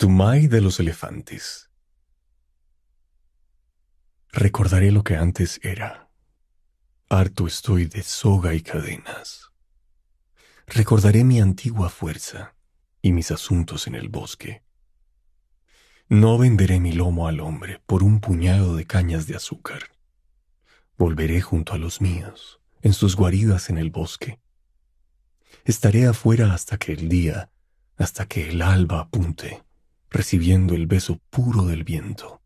Tumay de los elefantes. Recordaré lo que antes era. Harto estoy de soga y cadenas. Recordaré mi antigua fuerza y mis asuntos en el bosque. No venderé mi lomo al hombre por un puñado de cañas de azúcar. Volveré junto a los míos, en sus guaridas en el bosque. Estaré afuera hasta que el día, hasta que el alba apunte recibiendo el beso puro del viento,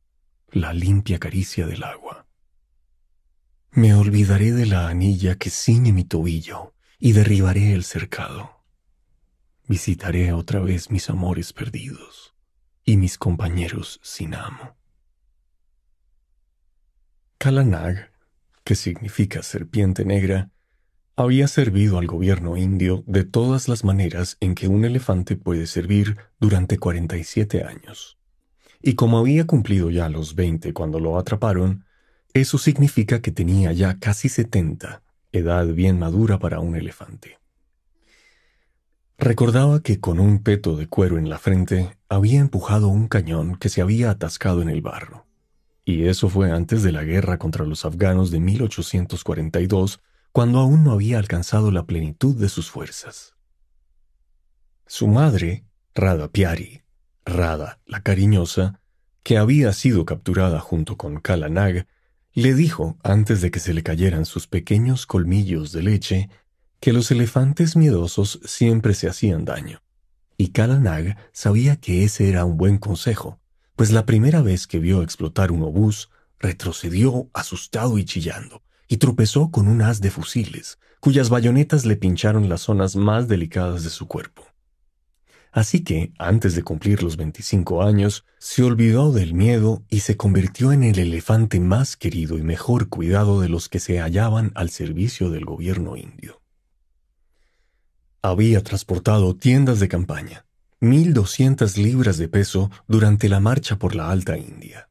la limpia caricia del agua. Me olvidaré de la anilla que ciñe mi tobillo y derribaré el cercado. Visitaré otra vez mis amores perdidos y mis compañeros sin amo. Kalanag, que significa serpiente negra, había servido al gobierno indio de todas las maneras en que un elefante puede servir durante 47 años. Y como había cumplido ya los 20 cuando lo atraparon, eso significa que tenía ya casi 70, edad bien madura para un elefante. Recordaba que con un peto de cuero en la frente había empujado un cañón que se había atascado en el barro. Y eso fue antes de la guerra contra los afganos de 1842 cuando aún no había alcanzado la plenitud de sus fuerzas. Su madre, Rada Piari, Rada la cariñosa, que había sido capturada junto con Kalanag, le dijo, antes de que se le cayeran sus pequeños colmillos de leche, que los elefantes miedosos siempre se hacían daño. Y Kalanag sabía que ese era un buen consejo, pues la primera vez que vio explotar un obús, retrocedió asustado y chillando y tropezó con un haz de fusiles, cuyas bayonetas le pincharon las zonas más delicadas de su cuerpo. Así que, antes de cumplir los 25 años, se olvidó del miedo y se convirtió en el elefante más querido y mejor cuidado de los que se hallaban al servicio del gobierno indio. Había transportado tiendas de campaña, 1.200 libras de peso durante la marcha por la Alta India.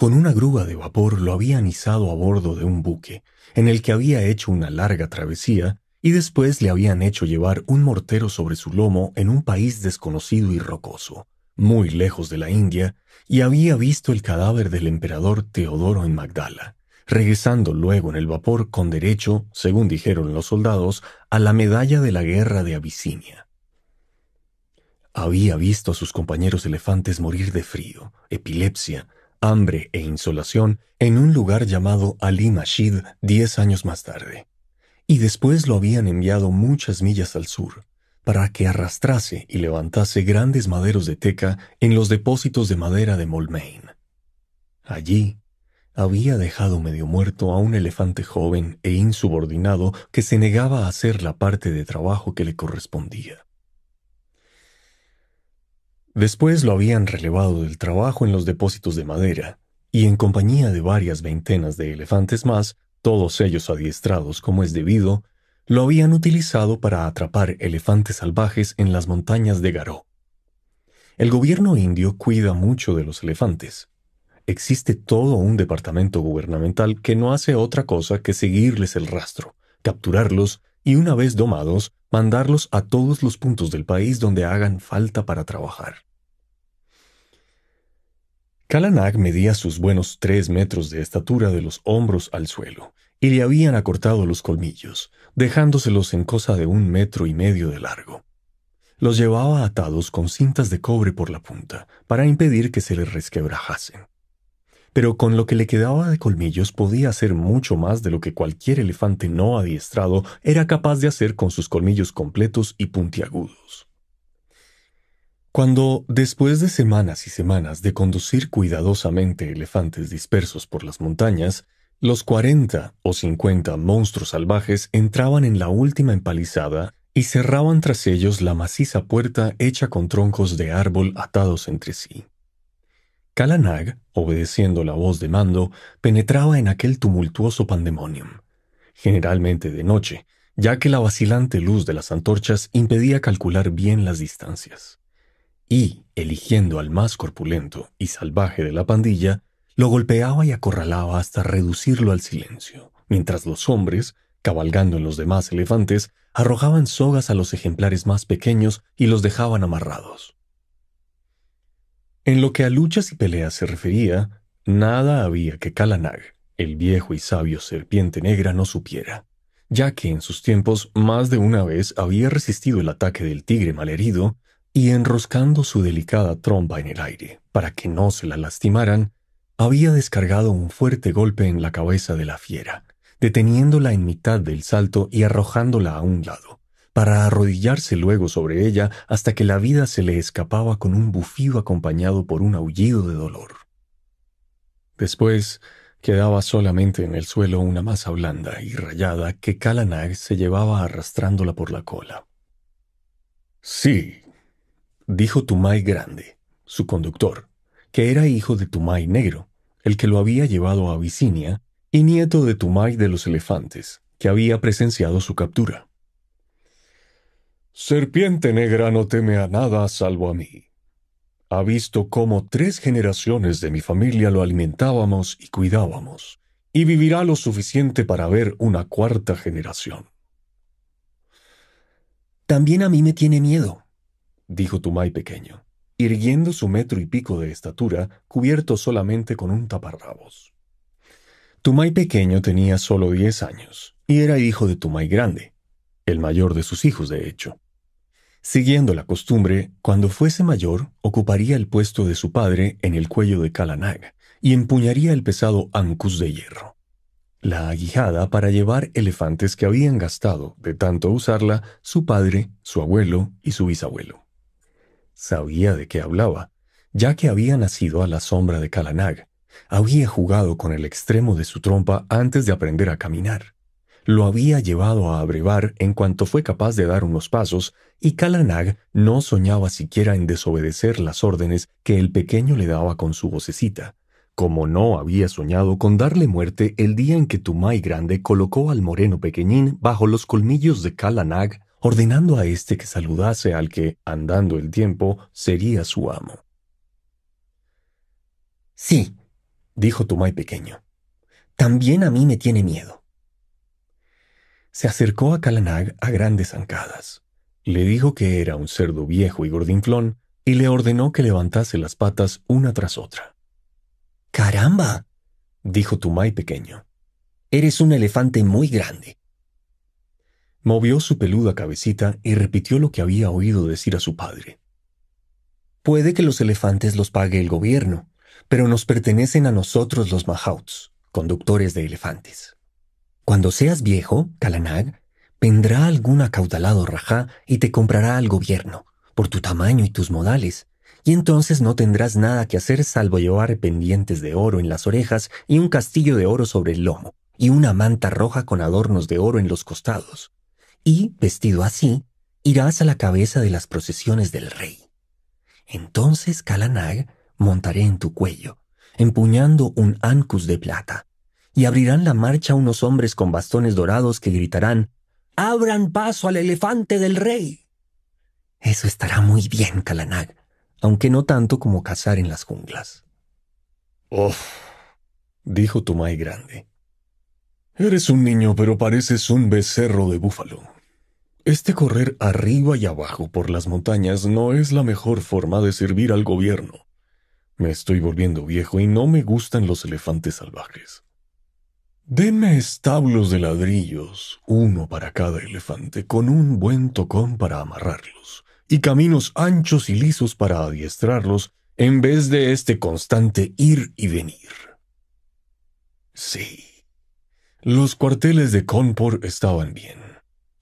Con una grúa de vapor lo habían izado a bordo de un buque, en el que había hecho una larga travesía, y después le habían hecho llevar un mortero sobre su lomo en un país desconocido y rocoso, muy lejos de la India, y había visto el cadáver del emperador Teodoro en Magdala, regresando luego en el vapor con derecho, según dijeron los soldados, a la medalla de la guerra de Abisinia. Había visto a sus compañeros elefantes morir de frío, epilepsia, hambre e insolación en un lugar llamado Ali Mashid diez años más tarde, y después lo habían enviado muchas millas al sur para que arrastrase y levantase grandes maderos de teca en los depósitos de madera de Molmain. Allí había dejado medio muerto a un elefante joven e insubordinado que se negaba a hacer la parte de trabajo que le correspondía. Después lo habían relevado del trabajo en los depósitos de madera, y en compañía de varias veintenas de elefantes más, todos ellos adiestrados como es debido, lo habían utilizado para atrapar elefantes salvajes en las montañas de Garó. El gobierno indio cuida mucho de los elefantes. Existe todo un departamento gubernamental que no hace otra cosa que seguirles el rastro, capturarlos y una vez domados, mandarlos a todos los puntos del país donde hagan falta para trabajar. Kalanag medía sus buenos tres metros de estatura de los hombros al suelo, y le habían acortado los colmillos, dejándoselos en cosa de un metro y medio de largo. Los llevaba atados con cintas de cobre por la punta, para impedir que se les resquebrajasen pero con lo que le quedaba de colmillos podía hacer mucho más de lo que cualquier elefante no adiestrado era capaz de hacer con sus colmillos completos y puntiagudos. Cuando, después de semanas y semanas de conducir cuidadosamente elefantes dispersos por las montañas, los cuarenta o cincuenta monstruos salvajes entraban en la última empalizada y cerraban tras ellos la maciza puerta hecha con troncos de árbol atados entre sí. Kalanag, obedeciendo la voz de mando, penetraba en aquel tumultuoso pandemonium, generalmente de noche, ya que la vacilante luz de las antorchas impedía calcular bien las distancias. Y, eligiendo al más corpulento y salvaje de la pandilla, lo golpeaba y acorralaba hasta reducirlo al silencio, mientras los hombres, cabalgando en los demás elefantes, arrojaban sogas a los ejemplares más pequeños y los dejaban amarrados. En lo que a luchas y peleas se refería, nada había que Calanag, el viejo y sabio serpiente negra, no supiera, ya que en sus tiempos más de una vez había resistido el ataque del tigre malherido y enroscando su delicada tromba en el aire para que no se la lastimaran, había descargado un fuerte golpe en la cabeza de la fiera, deteniéndola en mitad del salto y arrojándola a un lado, para arrodillarse luego sobre ella hasta que la vida se le escapaba con un bufido acompañado por un aullido de dolor. Después quedaba solamente en el suelo una masa blanda y rayada que Kalanag se llevaba arrastrándola por la cola. Sí, dijo Tumay Grande, su conductor, que era hijo de Tumay Negro, el que lo había llevado a Abisinia, y nieto de Tumay de los Elefantes, que había presenciado su captura. Serpiente negra no teme a nada salvo a mí. Ha visto cómo tres generaciones de mi familia lo alimentábamos y cuidábamos, y vivirá lo suficiente para ver una cuarta generación. También a mí me tiene miedo, dijo Tumay pequeño, irguiendo su metro y pico de estatura, cubierto solamente con un taparrabos. Tumay pequeño tenía solo diez años, y era hijo de Tumay grande, el mayor de sus hijos, de hecho. Siguiendo la costumbre, cuando fuese mayor, ocuparía el puesto de su padre en el cuello de Calanag y empuñaría el pesado Ancus de hierro, la aguijada para llevar elefantes que habían gastado de tanto usarla su padre, su abuelo y su bisabuelo. Sabía de qué hablaba, ya que había nacido a la sombra de Calanag, había jugado con el extremo de su trompa antes de aprender a caminar lo había llevado a abrevar en cuanto fue capaz de dar unos pasos, y Kalanag no soñaba siquiera en desobedecer las órdenes que el pequeño le daba con su vocecita, como no había soñado con darle muerte el día en que Tumay Grande colocó al moreno pequeñín bajo los colmillos de Kalanag, ordenando a éste que saludase al que, andando el tiempo, sería su amo. Sí, dijo Tumay pequeño, también a mí me tiene miedo se acercó a Kalanag a grandes zancadas. Le dijo que era un cerdo viejo y gordinflón y le ordenó que levantase las patas una tras otra. ¡Caramba! dijo Tumay pequeño. Eres un elefante muy grande. Movió su peluda cabecita y repitió lo que había oído decir a su padre. Puede que los elefantes los pague el gobierno, pero nos pertenecen a nosotros los mahouts, conductores de elefantes. Cuando seas viejo, Kalanag, vendrá algún acaudalado rajá y te comprará al gobierno, por tu tamaño y tus modales, y entonces no tendrás nada que hacer salvo llevar pendientes de oro en las orejas y un castillo de oro sobre el lomo, y una manta roja con adornos de oro en los costados. Y, vestido así, irás a la cabeza de las procesiones del rey. Entonces Kalanag montaré en tu cuello, empuñando un ancus de plata, y abrirán la marcha unos hombres con bastones dorados que gritarán, ¡Abran paso al elefante del rey! Eso estará muy bien, Kalanag, aunque no tanto como cazar en las junglas. Oh, dijo Tomai Grande. Eres un niño, pero pareces un becerro de búfalo. Este correr arriba y abajo por las montañas no es la mejor forma de servir al gobierno. Me estoy volviendo viejo y no me gustan los elefantes salvajes. Denme establos de ladrillos, uno para cada elefante, con un buen tocón para amarrarlos, y caminos anchos y lisos para adiestrarlos, en vez de este constante ir y venir. Sí. Los cuarteles de Conpor estaban bien.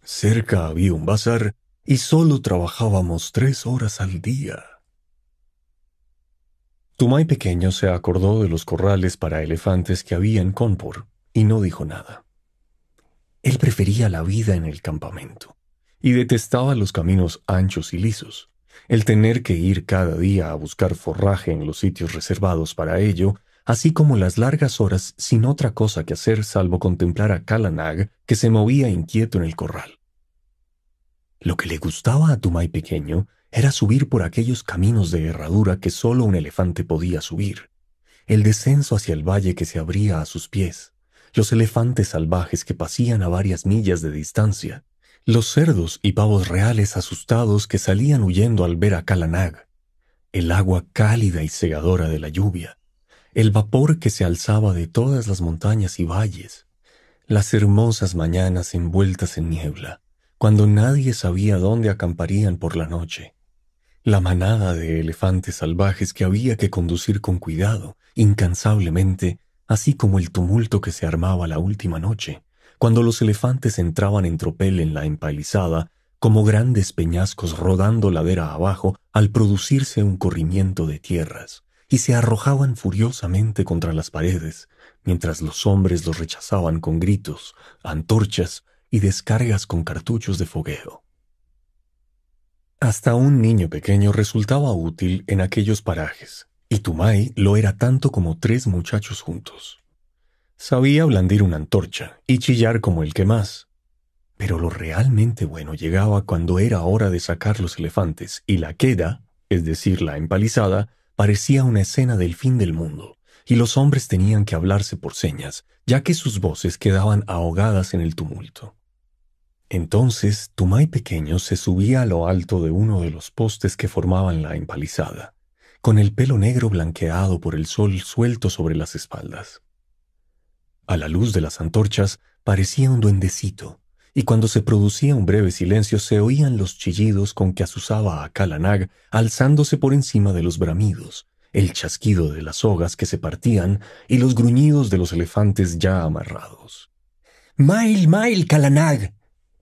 Cerca había un bazar y solo trabajábamos tres horas al día. Tumay pequeño se acordó de los corrales para elefantes que había en Conpor y no dijo nada. Él prefería la vida en el campamento y detestaba los caminos anchos y lisos. El tener que ir cada día a buscar forraje en los sitios reservados para ello, así como las largas horas sin otra cosa que hacer salvo contemplar a Kalanag que se movía inquieto en el corral. Lo que le gustaba a Tumay pequeño era subir por aquellos caminos de herradura que solo un elefante podía subir, el descenso hacia el valle que se abría a sus pies, los elefantes salvajes que pasían a varias millas de distancia, los cerdos y pavos reales asustados que salían huyendo al ver a Calanag, el agua cálida y cegadora de la lluvia, el vapor que se alzaba de todas las montañas y valles, las hermosas mañanas envueltas en niebla, cuando nadie sabía dónde acamparían por la noche, la manada de elefantes salvajes que había que conducir con cuidado, incansablemente, así como el tumulto que se armaba la última noche, cuando los elefantes entraban en tropel en la empalizada, como grandes peñascos rodando ladera abajo al producirse un corrimiento de tierras, y se arrojaban furiosamente contra las paredes, mientras los hombres los rechazaban con gritos, antorchas y descargas con cartuchos de fogueo. Hasta un niño pequeño resultaba útil en aquellos parajes, y Tumai lo era tanto como tres muchachos juntos. Sabía blandir una antorcha y chillar como el que más. Pero lo realmente bueno llegaba cuando era hora de sacar los elefantes y la queda, es decir, la empalizada, parecía una escena del fin del mundo, y los hombres tenían que hablarse por señas, ya que sus voces quedaban ahogadas en el tumulto. Entonces Tumay pequeño se subía a lo alto de uno de los postes que formaban la empalizada con el pelo negro blanqueado por el sol suelto sobre las espaldas. A la luz de las antorchas parecía un duendecito, y cuando se producía un breve silencio se oían los chillidos con que asusaba a Kalanag alzándose por encima de los bramidos, el chasquido de las sogas que se partían y los gruñidos de los elefantes ya amarrados. Mail, mail, Kalanag.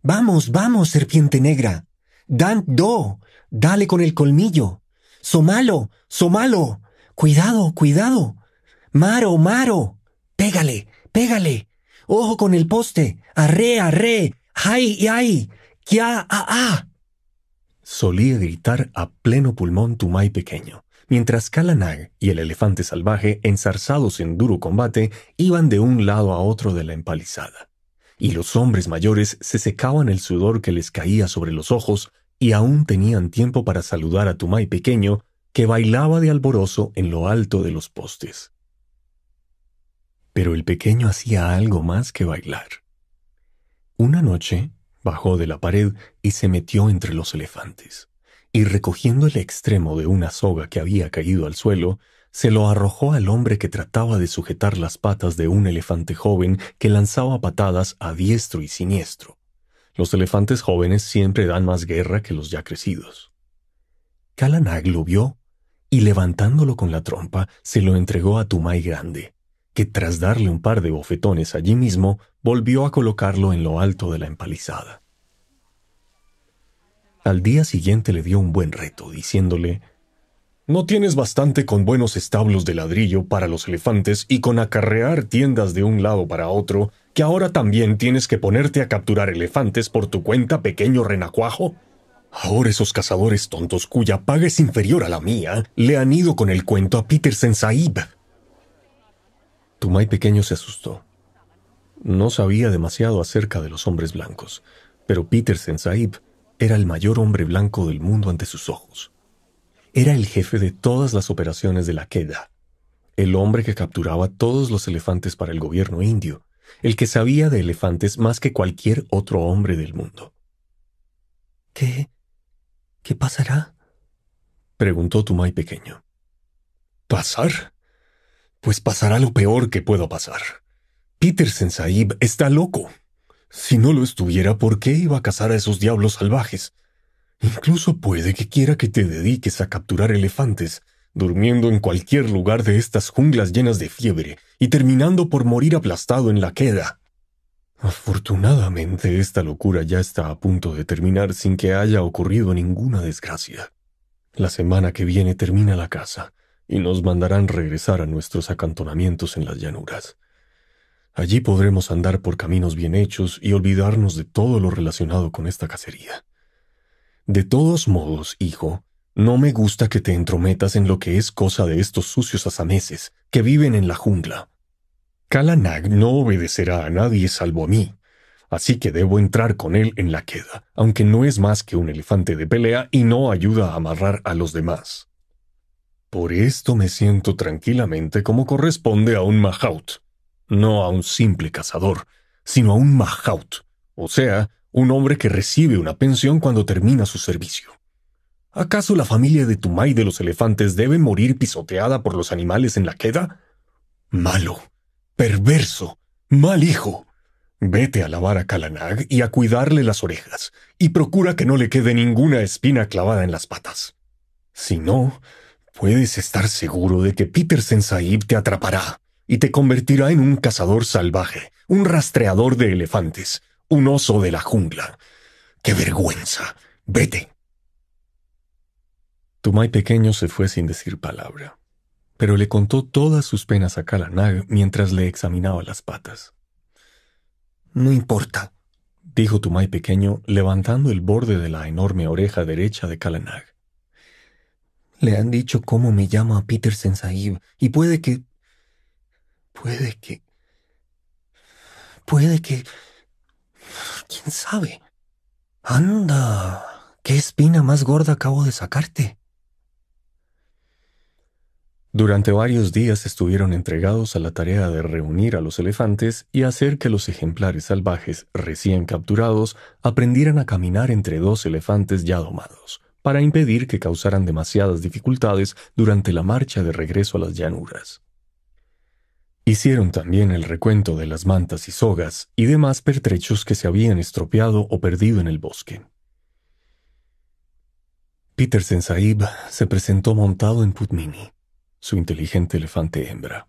Vamos, vamos, serpiente negra. Dan do. Dale con el colmillo. Somalo, somalo. Cuidado, cuidado. Maro, maro. Pégale, pégale. Ojo con el poste. Arre, arre. Ay, ay. Ya, a, ah, a. Ah. Solía gritar a pleno pulmón Tumay pequeño, mientras Kalanag y el elefante salvaje, enzarzados en duro combate, iban de un lado a otro de la empalizada. Y los hombres mayores se secaban el sudor que les caía sobre los ojos y aún tenían tiempo para saludar a Tumay pequeño, que bailaba de alborozo en lo alto de los postes. Pero el pequeño hacía algo más que bailar. Una noche bajó de la pared y se metió entre los elefantes, y recogiendo el extremo de una soga que había caído al suelo, se lo arrojó al hombre que trataba de sujetar las patas de un elefante joven que lanzaba patadas a diestro y siniestro. Los elefantes jóvenes siempre dan más guerra que los ya crecidos. Kalanag lo vio y levantándolo con la trompa se lo entregó a Tumay Grande, que tras darle un par de bofetones allí mismo volvió a colocarlo en lo alto de la empalizada. Al día siguiente le dio un buen reto, diciéndole, No tienes bastante con buenos establos de ladrillo para los elefantes y con acarrear tiendas de un lado para otro que ahora también tienes que ponerte a capturar elefantes por tu cuenta, pequeño renacuajo? Ahora esos cazadores tontos cuya paga es inferior a la mía le han ido con el cuento a Peter Tu Tumay pequeño se asustó. No sabía demasiado acerca de los hombres blancos, pero Peter Saib era el mayor hombre blanco del mundo ante sus ojos. Era el jefe de todas las operaciones de la queda, el hombre que capturaba todos los elefantes para el gobierno indio el que sabía de elefantes más que cualquier otro hombre del mundo. ¿Qué? ¿Qué pasará? preguntó Tumay pequeño. ¿Pasar? Pues pasará lo peor que pueda pasar. Petersen Saib está loco. Si no lo estuviera, ¿por qué iba a cazar a esos diablos salvajes? Incluso puede que quiera que te dediques a capturar elefantes durmiendo en cualquier lugar de estas junglas llenas de fiebre y terminando por morir aplastado en la queda. Afortunadamente esta locura ya está a punto de terminar sin que haya ocurrido ninguna desgracia. La semana que viene termina la caza y nos mandarán regresar a nuestros acantonamientos en las llanuras. Allí podremos andar por caminos bien hechos y olvidarnos de todo lo relacionado con esta cacería. De todos modos, hijo, no me gusta que te entrometas en lo que es cosa de estos sucios asameses que viven en la jungla. Kalanag no obedecerá a nadie salvo a mí, así que debo entrar con él en la queda, aunque no es más que un elefante de pelea y no ayuda a amarrar a los demás. Por esto me siento tranquilamente como corresponde a un mahaut, no a un simple cazador, sino a un mahaut, o sea, un hombre que recibe una pensión cuando termina su servicio. ¿Acaso la familia de Tumay de los elefantes debe morir pisoteada por los animales en la queda? Malo, perverso, mal hijo. Vete a lavar a Kalanag y a cuidarle las orejas, y procura que no le quede ninguna espina clavada en las patas. Si no, puedes estar seguro de que Peter Sensaib te atrapará y te convertirá en un cazador salvaje, un rastreador de elefantes, un oso de la jungla. ¡Qué vergüenza! Vete. Tumay pequeño se fue sin decir palabra, pero le contó todas sus penas a Kalanag mientras le examinaba las patas. No importa, dijo Tumay pequeño, levantando el borde de la enorme oreja derecha de Kalanag. Le han dicho cómo me llama Peter Sensaib, y puede que... puede que... puede que... quién sabe. Anda, qué espina más gorda acabo de sacarte. Durante varios días estuvieron entregados a la tarea de reunir a los elefantes y hacer que los ejemplares salvajes recién capturados aprendieran a caminar entre dos elefantes ya domados, para impedir que causaran demasiadas dificultades durante la marcha de regreso a las llanuras. Hicieron también el recuento de las mantas y sogas y demás pertrechos que se habían estropeado o perdido en el bosque. Petersen Saib se presentó montado en Putmini su inteligente elefante hembra.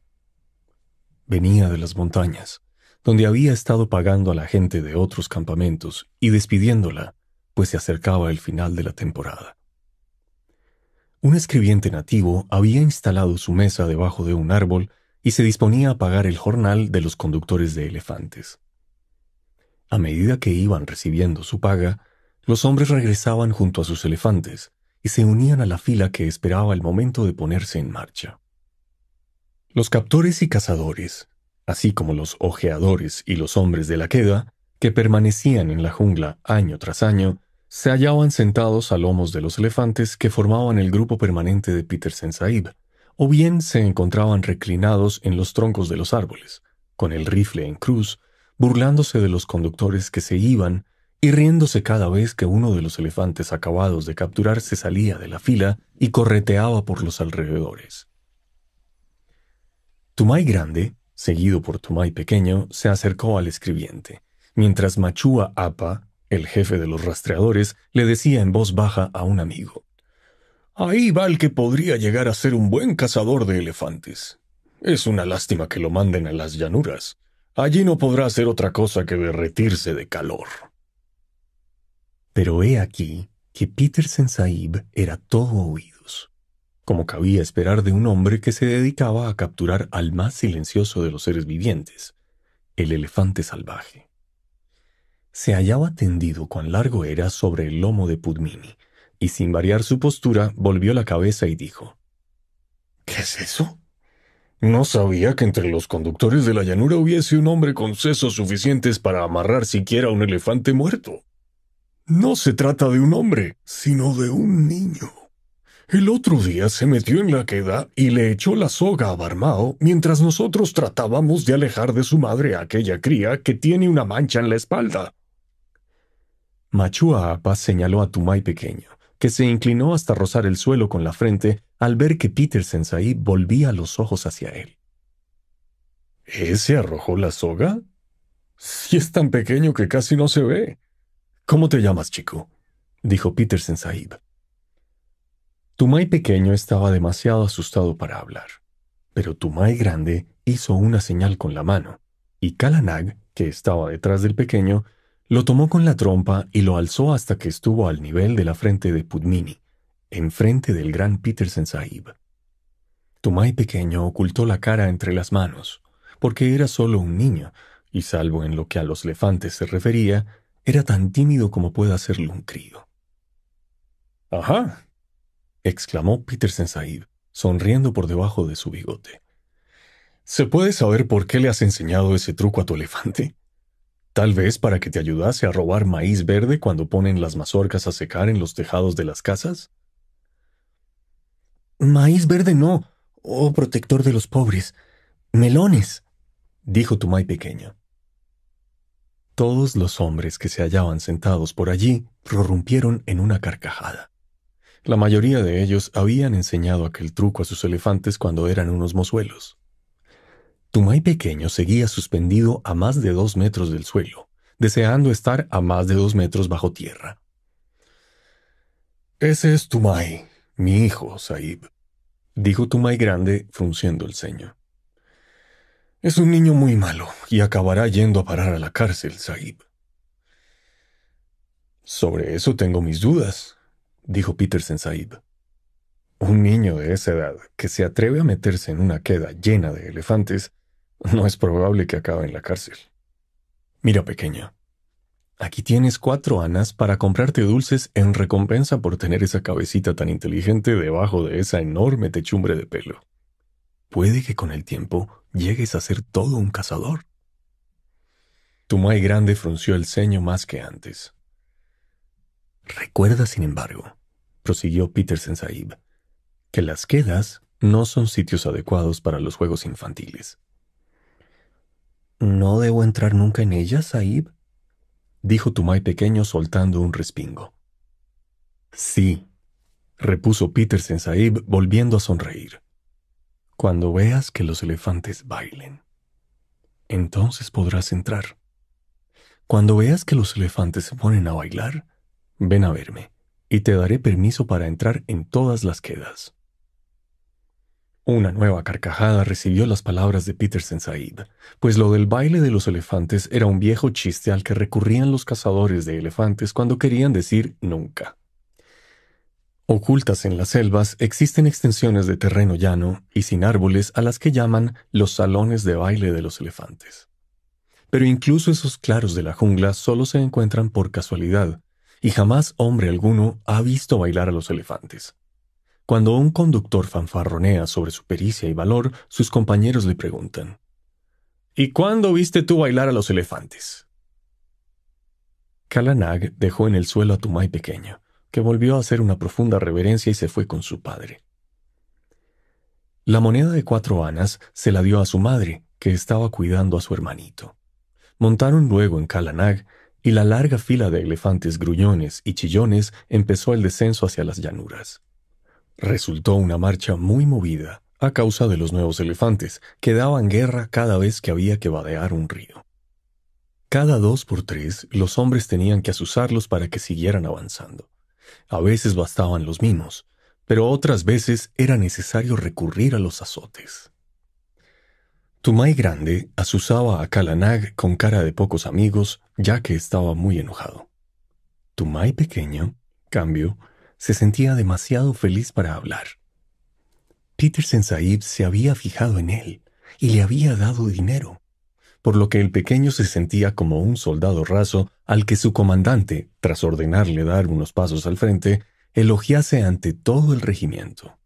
Venía de las montañas, donde había estado pagando a la gente de otros campamentos y despidiéndola, pues se acercaba el final de la temporada. Un escribiente nativo había instalado su mesa debajo de un árbol y se disponía a pagar el jornal de los conductores de elefantes. A medida que iban recibiendo su paga, los hombres regresaban junto a sus elefantes, y se unían a la fila que esperaba el momento de ponerse en marcha. Los captores y cazadores, así como los ojeadores y los hombres de la queda, que permanecían en la jungla año tras año, se hallaban sentados a lomos de los elefantes que formaban el grupo permanente de Petersen Saib, o bien se encontraban reclinados en los troncos de los árboles, con el rifle en cruz, burlándose de los conductores que se iban y riéndose cada vez que uno de los elefantes acabados de capturar se salía de la fila y correteaba por los alrededores. Tumay Grande, seguido por Tumay Pequeño, se acercó al escribiente, mientras Machua Apa, el jefe de los rastreadores, le decía en voz baja a un amigo. Ahí va el que podría llegar a ser un buen cazador de elefantes. Es una lástima que lo manden a las llanuras. Allí no podrá hacer otra cosa que derretirse de calor. Pero he aquí que Petersen Saib era todo oídos, como cabía esperar de un hombre que se dedicaba a capturar al más silencioso de los seres vivientes, el elefante salvaje. Se hallaba tendido cuán largo era sobre el lomo de Pudmini, y sin variar su postura volvió la cabeza y dijo, ¿Qué es eso? No sabía que entre los conductores de la llanura hubiese un hombre con sesos suficientes para amarrar siquiera a un elefante muerto. No se trata de un hombre, sino de un niño. El otro día se metió en la queda y le echó la soga a Barmao mientras nosotros tratábamos de alejar de su madre a aquella cría que tiene una mancha en la espalda. Machua Apa señaló a Tumay pequeño, que se inclinó hasta rozar el suelo con la frente al ver que Peter volvía los ojos hacia él. ¿Ese arrojó la soga? Si es tan pequeño que casi no se ve. ¿Cómo te llamas, chico? dijo Petersen Sahib. Tumay pequeño estaba demasiado asustado para hablar, pero Tumay grande hizo una señal con la mano, y Kalanag, que estaba detrás del pequeño, lo tomó con la trompa y lo alzó hasta que estuvo al nivel de la frente de Pudmini, enfrente del gran Petersen Sahib. Tumay pequeño ocultó la cara entre las manos, porque era solo un niño, y salvo en lo que a los elefantes se refería, era tan tímido como puede hacerlo un crío. Ajá, exclamó Petersen said sonriendo por debajo de su bigote. ¿Se puede saber por qué le has enseñado ese truco a tu elefante? Tal vez para que te ayudase a robar maíz verde cuando ponen las mazorcas a secar en los tejados de las casas? Maíz verde no, oh protector de los pobres. Melones, dijo Tumay pequeño. Todos los hombres que se hallaban sentados por allí prorrumpieron en una carcajada. La mayoría de ellos habían enseñado aquel truco a sus elefantes cuando eran unos mozuelos. Tumay pequeño seguía suspendido a más de dos metros del suelo, deseando estar a más de dos metros bajo tierra. Ese es Tumay, mi hijo, Saib, dijo Tumay grande, frunciendo el ceño. Es un niño muy malo y acabará yendo a parar a la cárcel, Sahib. Sobre eso tengo mis dudas, dijo Petersen Sahib. Un niño de esa edad que se atreve a meterse en una queda llena de elefantes, no es probable que acabe en la cárcel. Mira, pequeña, aquí tienes cuatro anas para comprarte dulces en recompensa por tener esa cabecita tan inteligente debajo de esa enorme techumbre de pelo. Puede que con el tiempo llegues a ser todo un cazador. Tumay Grande frunció el ceño más que antes. Recuerda, sin embargo, prosiguió Petersen Saib, que las quedas no son sitios adecuados para los juegos infantiles. ¿No debo entrar nunca en ellas, Saib? dijo Tumay pequeño soltando un respingo. Sí, repuso Petersen Saib volviendo a sonreír. Cuando veas que los elefantes bailen, entonces podrás entrar. Cuando veas que los elefantes se ponen a bailar, ven a verme y te daré permiso para entrar en todas las quedas. Una nueva carcajada recibió las palabras de Petersen Said, pues lo del baile de los elefantes era un viejo chiste al que recurrían los cazadores de elefantes cuando querían decir nunca. Ocultas en las selvas existen extensiones de terreno llano y sin árboles a las que llaman los salones de baile de los elefantes. Pero incluso esos claros de la jungla solo se encuentran por casualidad, y jamás hombre alguno ha visto bailar a los elefantes. Cuando un conductor fanfarronea sobre su pericia y valor, sus compañeros le preguntan, ¿Y cuándo viste tú bailar a los elefantes? Kalanag dejó en el suelo a Tumay pequeño, volvió a hacer una profunda reverencia y se fue con su padre. La moneda de cuatro anas se la dio a su madre, que estaba cuidando a su hermanito. Montaron luego en Calanag, y la larga fila de elefantes gruñones y chillones empezó el descenso hacia las llanuras. Resultó una marcha muy movida a causa de los nuevos elefantes, que daban guerra cada vez que había que vadear un río. Cada dos por tres los hombres tenían que asusarlos para que siguieran avanzando. A veces bastaban los mimos, pero otras veces era necesario recurrir a los azotes. Tumay Grande asusaba a Kalanag con cara de pocos amigos, ya que estaba muy enojado. Tumay Pequeño, cambio, se sentía demasiado feliz para hablar. Petersen Saib se había fijado en él y le había dado dinero por lo que el pequeño se sentía como un soldado raso al que su comandante, tras ordenarle dar unos pasos al frente, elogiase ante todo el regimiento.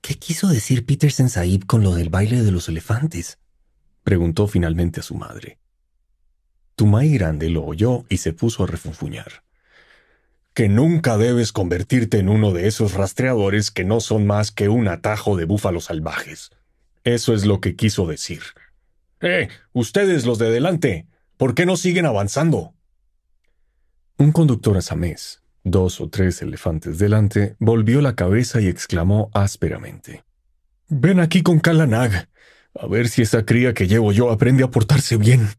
¿Qué quiso decir Petersen Saib con lo del baile de los elefantes? preguntó finalmente a su madre. Tumay Grande lo oyó y se puso a refunfuñar. Que nunca debes convertirte en uno de esos rastreadores que no son más que un atajo de búfalos salvajes, eso es lo que quiso decir. ¡Eh! Ustedes los de delante. ¿Por qué no siguen avanzando? Un conductor asamés, dos o tres elefantes delante, volvió la cabeza y exclamó ásperamente. Ven aquí con Kalanag. A ver si esa cría que llevo yo aprende a portarse bien.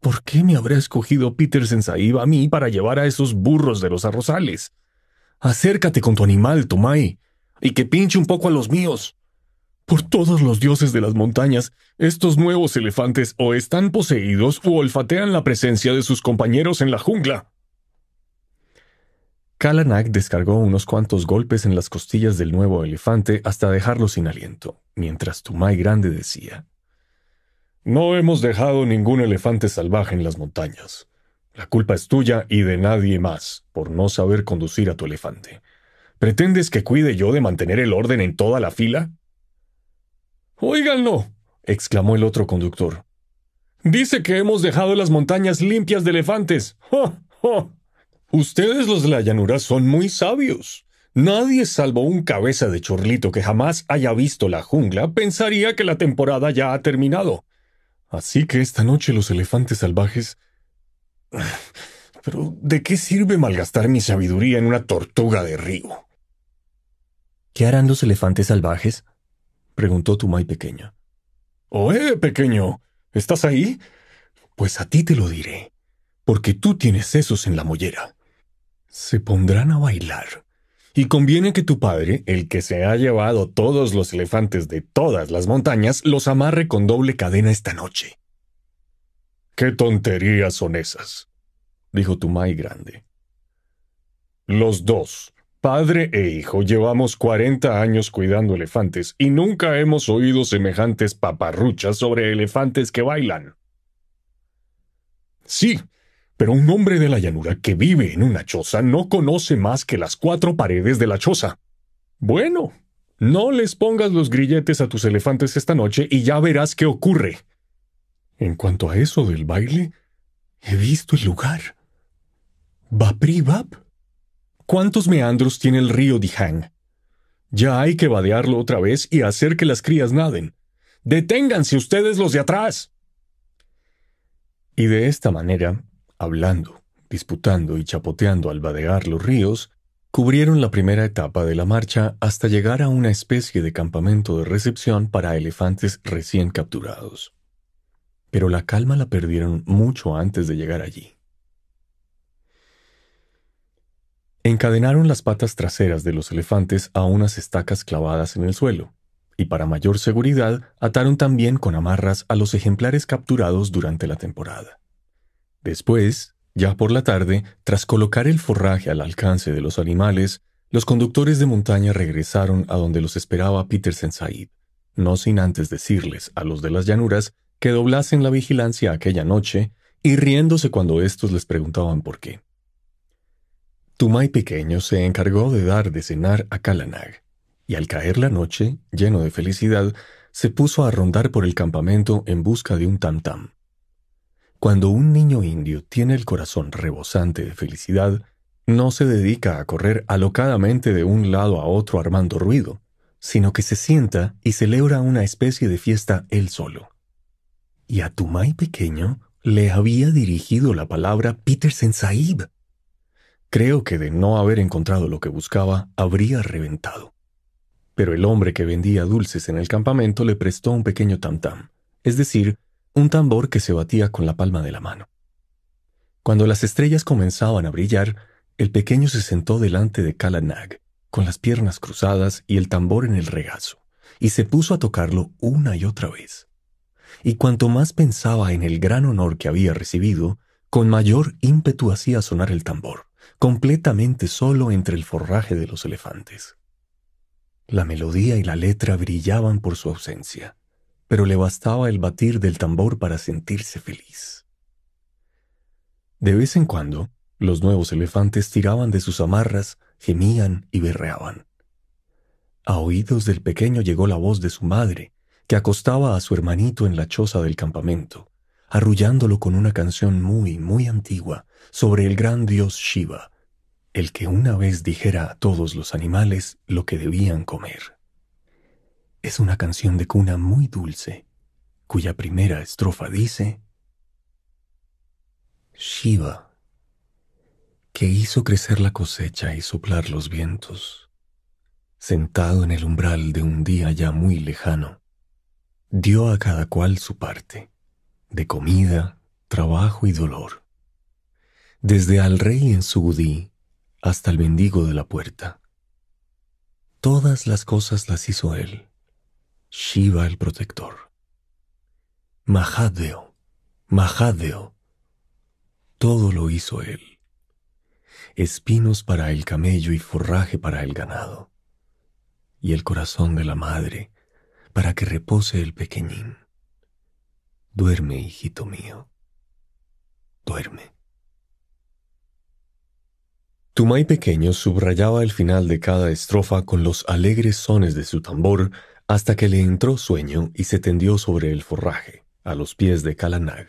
¿Por qué me habrá escogido Petersen Saiba a mí para llevar a esos burros de los arrozales? Acércate con tu animal, Tomai, y que pinche un poco a los míos. Por todos los dioses de las montañas, estos nuevos elefantes o están poseídos o olfatean la presencia de sus compañeros en la jungla. Kalanak descargó unos cuantos golpes en las costillas del nuevo elefante hasta dejarlo sin aliento, mientras Tumay Grande decía: No hemos dejado ningún elefante salvaje en las montañas. La culpa es tuya y de nadie más por no saber conducir a tu elefante. ¿Pretendes que cuide yo de mantener el orden en toda la fila? Óiganlo, exclamó el otro conductor. Dice que hemos dejado las montañas limpias de elefantes. Ustedes los de la llanura son muy sabios. Nadie salvo un cabeza de chorlito que jamás haya visto la jungla pensaría que la temporada ya ha terminado. Así que esta noche los elefantes salvajes... Pero, ¿de qué sirve malgastar mi sabiduría en una tortuga de río? ¿Qué harán los elefantes salvajes? preguntó Tumay pequeño. Oe, pequeño, ¿estás ahí? Pues a ti te lo diré, porque tú tienes esos en la mollera. Se pondrán a bailar. Y conviene que tu padre, el que se ha llevado todos los elefantes de todas las montañas, los amarre con doble cadena esta noche. ¿Qué tonterías son esas? dijo Tumay grande. Los dos, Padre e hijo llevamos 40 años cuidando elefantes y nunca hemos oído semejantes paparruchas sobre elefantes que bailan. Sí, pero un hombre de la llanura que vive en una choza no conoce más que las cuatro paredes de la choza. Bueno, no les pongas los grilletes a tus elefantes esta noche y ya verás qué ocurre. En cuanto a eso del baile, he visto el lugar. Bapri bap. ¿Cuántos meandros tiene el río Dihang? Ya hay que vadearlo otra vez y hacer que las crías naden. Deténganse ustedes los de atrás. Y de esta manera, hablando, disputando y chapoteando al vadear los ríos, cubrieron la primera etapa de la marcha hasta llegar a una especie de campamento de recepción para elefantes recién capturados. Pero la calma la perdieron mucho antes de llegar allí. Encadenaron las patas traseras de los elefantes a unas estacas clavadas en el suelo, y para mayor seguridad ataron también con amarras a los ejemplares capturados durante la temporada. Después, ya por la tarde, tras colocar el forraje al alcance de los animales, los conductores de montaña regresaron a donde los esperaba Petersen Said, no sin antes decirles a los de las llanuras que doblasen la vigilancia aquella noche y riéndose cuando estos les preguntaban por qué. Tumay pequeño se encargó de dar de cenar a Kalanag, y al caer la noche, lleno de felicidad, se puso a rondar por el campamento en busca de un tam-tam. Cuando un niño indio tiene el corazón rebosante de felicidad, no se dedica a correr alocadamente de un lado a otro armando ruido, sino que se sienta y celebra una especie de fiesta él solo. Y a Tumay pequeño le había dirigido la palabra Peter Saib, Creo que de no haber encontrado lo que buscaba, habría reventado. Pero el hombre que vendía dulces en el campamento le prestó un pequeño tam-tam, es decir, un tambor que se batía con la palma de la mano. Cuando las estrellas comenzaban a brillar, el pequeño se sentó delante de Kalanag, con las piernas cruzadas y el tambor en el regazo, y se puso a tocarlo una y otra vez. Y cuanto más pensaba en el gran honor que había recibido, con mayor ímpetu hacía sonar el tambor completamente solo entre el forraje de los elefantes. La melodía y la letra brillaban por su ausencia, pero le bastaba el batir del tambor para sentirse feliz. De vez en cuando, los nuevos elefantes tiraban de sus amarras, gemían y berreaban. A oídos del pequeño llegó la voz de su madre, que acostaba a su hermanito en la choza del campamento, arrullándolo con una canción muy, muy antigua sobre el gran dios Shiva, el que una vez dijera a todos los animales lo que debían comer. Es una canción de cuna muy dulce, cuya primera estrofa dice, Shiva, que hizo crecer la cosecha y soplar los vientos, sentado en el umbral de un día ya muy lejano, dio a cada cual su parte, de comida, trabajo y dolor desde al rey en su gudí hasta el mendigo de la puerta. Todas las cosas las hizo él, Shiva el protector. Mahadeo, Mahadeo, todo lo hizo él. Espinos para el camello y forraje para el ganado. Y el corazón de la madre para que repose el pequeñín. Duerme, hijito mío, duerme. Tumay pequeño subrayaba el final de cada estrofa con los alegres sones de su tambor hasta que le entró sueño y se tendió sobre el forraje, a los pies de Kalanag.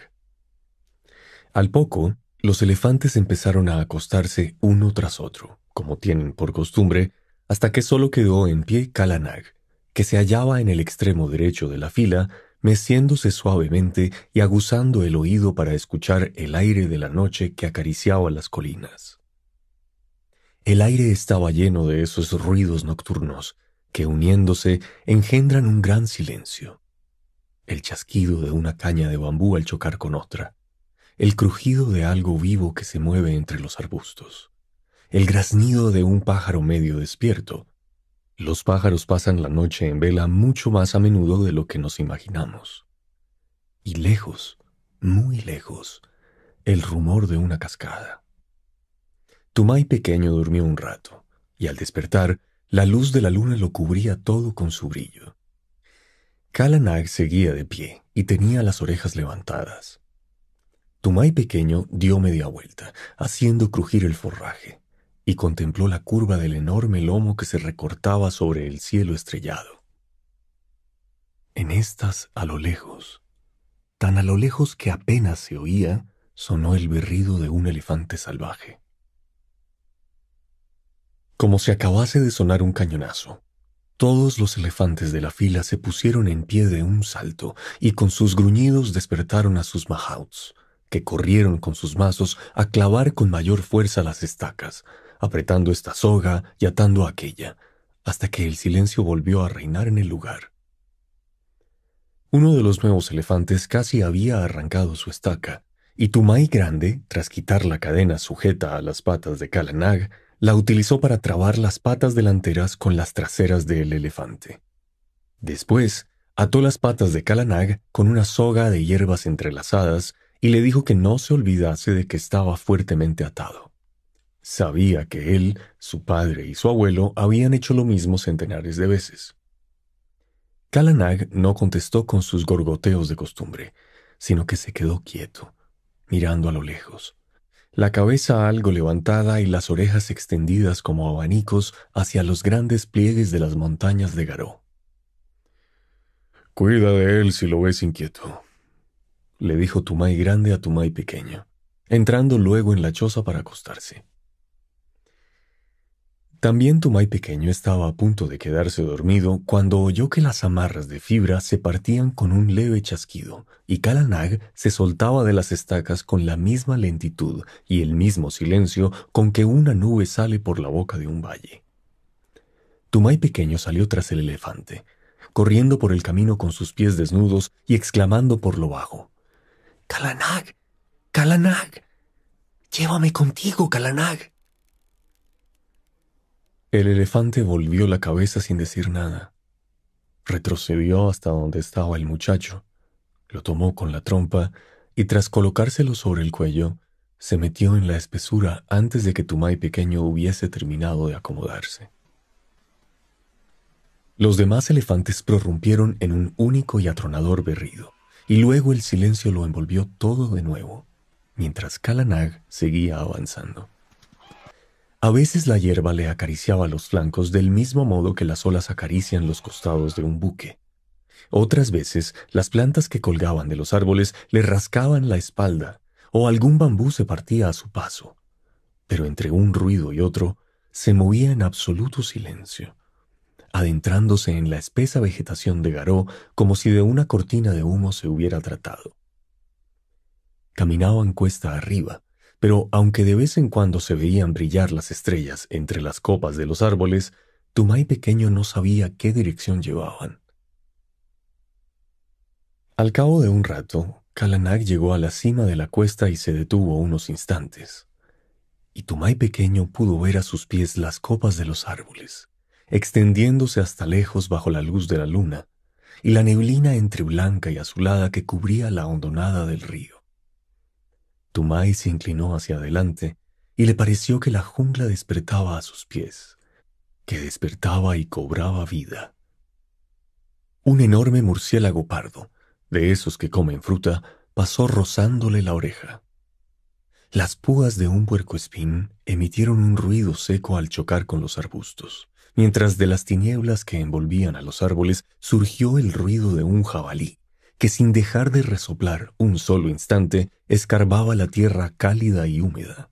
Al poco, los elefantes empezaron a acostarse uno tras otro, como tienen por costumbre, hasta que solo quedó en pie Kalanag, que se hallaba en el extremo derecho de la fila, meciéndose suavemente y aguzando el oído para escuchar el aire de la noche que acariciaba las colinas. El aire estaba lleno de esos ruidos nocturnos que uniéndose engendran un gran silencio. El chasquido de una caña de bambú al chocar con otra, el crujido de algo vivo que se mueve entre los arbustos, el graznido de un pájaro medio despierto. Los pájaros pasan la noche en vela mucho más a menudo de lo que nos imaginamos. Y lejos, muy lejos, el rumor de una cascada Tumay pequeño durmió un rato, y al despertar, la luz de la luna lo cubría todo con su brillo. Kalanag seguía de pie y tenía las orejas levantadas. Tumay pequeño dio media vuelta, haciendo crujir el forraje, y contempló la curva del enorme lomo que se recortaba sobre el cielo estrellado. En estas, a lo lejos, tan a lo lejos que apenas se oía, sonó el berrido de un elefante salvaje. Como si acabase de sonar un cañonazo, todos los elefantes de la fila se pusieron en pie de un salto y con sus gruñidos despertaron a sus mahouts, que corrieron con sus mazos a clavar con mayor fuerza las estacas, apretando esta soga y atando aquella, hasta que el silencio volvió a reinar en el lugar. Uno de los nuevos elefantes casi había arrancado su estaca, y Tumay Grande, tras quitar la cadena sujeta a las patas de Kalanag, la utilizó para trabar las patas delanteras con las traseras del elefante. Después, ató las patas de Kalanag con una soga de hierbas entrelazadas y le dijo que no se olvidase de que estaba fuertemente atado. Sabía que él, su padre y su abuelo habían hecho lo mismo centenares de veces. Kalanag no contestó con sus gorgoteos de costumbre, sino que se quedó quieto, mirando a lo lejos la cabeza algo levantada y las orejas extendidas como abanicos hacia los grandes pliegues de las montañas de Garó. Cuida de él si lo ves inquieto, le dijo Tumay grande a Tumay pequeño, entrando luego en la choza para acostarse. También Tumay pequeño estaba a punto de quedarse dormido cuando oyó que las amarras de fibra se partían con un leve chasquido y Kalanag se soltaba de las estacas con la misma lentitud y el mismo silencio con que una nube sale por la boca de un valle. Tumay pequeño salió tras el elefante, corriendo por el camino con sus pies desnudos y exclamando por lo bajo. —¡Calanag! ¡Calanag! llévame contigo, Kalanag. El elefante volvió la cabeza sin decir nada. Retrocedió hasta donde estaba el muchacho, lo tomó con la trompa y tras colocárselo sobre el cuello, se metió en la espesura antes de que Tumay pequeño hubiese terminado de acomodarse. Los demás elefantes prorrumpieron en un único y atronador berrido, y luego el silencio lo envolvió todo de nuevo, mientras Kalanag seguía avanzando. A veces la hierba le acariciaba los flancos del mismo modo que las olas acarician los costados de un buque. Otras veces las plantas que colgaban de los árboles le rascaban la espalda, o algún bambú se partía a su paso. Pero entre un ruido y otro se movía en absoluto silencio, adentrándose en la espesa vegetación de Garó como si de una cortina de humo se hubiera tratado. Caminaban cuesta arriba, pero aunque de vez en cuando se veían brillar las estrellas entre las copas de los árboles, Tumay pequeño no sabía qué dirección llevaban. Al cabo de un rato, Kalanak llegó a la cima de la cuesta y se detuvo unos instantes. Y Tumay pequeño pudo ver a sus pies las copas de los árboles, extendiéndose hasta lejos bajo la luz de la luna, y la neblina entre blanca y azulada que cubría la hondonada del río. Tumay se inclinó hacia adelante y le pareció que la jungla despertaba a sus pies, que despertaba y cobraba vida. Un enorme murciélago pardo, de esos que comen fruta, pasó rozándole la oreja. Las púas de un puercoespín emitieron un ruido seco al chocar con los arbustos, mientras de las tinieblas que envolvían a los árboles surgió el ruido de un jabalí, que sin dejar de resoplar un solo instante, escarbaba la tierra cálida y húmeda.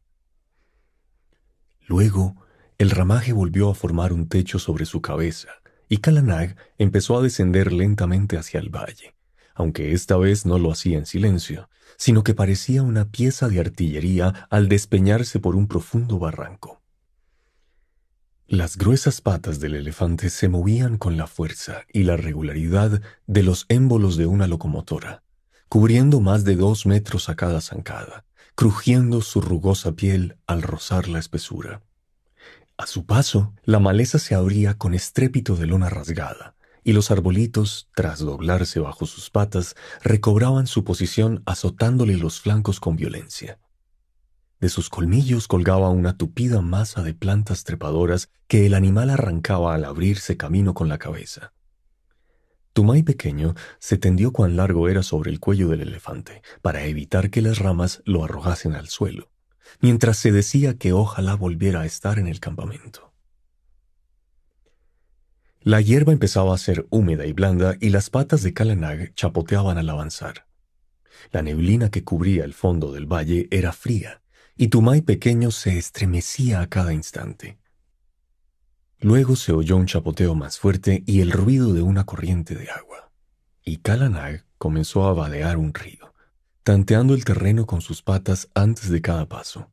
Luego, el ramaje volvió a formar un techo sobre su cabeza, y Kalanag empezó a descender lentamente hacia el valle, aunque esta vez no lo hacía en silencio, sino que parecía una pieza de artillería al despeñarse por un profundo barranco. Las gruesas patas del elefante se movían con la fuerza y la regularidad de los émbolos de una locomotora, cubriendo más de dos metros a cada zancada, crujiendo su rugosa piel al rozar la espesura. A su paso, la maleza se abría con estrépito de lona rasgada, y los arbolitos, tras doblarse bajo sus patas, recobraban su posición azotándole los flancos con violencia. De sus colmillos colgaba una tupida masa de plantas trepadoras que el animal arrancaba al abrirse camino con la cabeza. Tumay pequeño se tendió cuán largo era sobre el cuello del elefante, para evitar que las ramas lo arrojasen al suelo, mientras se decía que ojalá volviera a estar en el campamento. La hierba empezaba a ser húmeda y blanda y las patas de Kalanag chapoteaban al avanzar. La neblina que cubría el fondo del valle era fría y Tumay pequeño se estremecía a cada instante. Luego se oyó un chapoteo más fuerte y el ruido de una corriente de agua, y Kalanag comenzó a vadear un río, tanteando el terreno con sus patas antes de cada paso.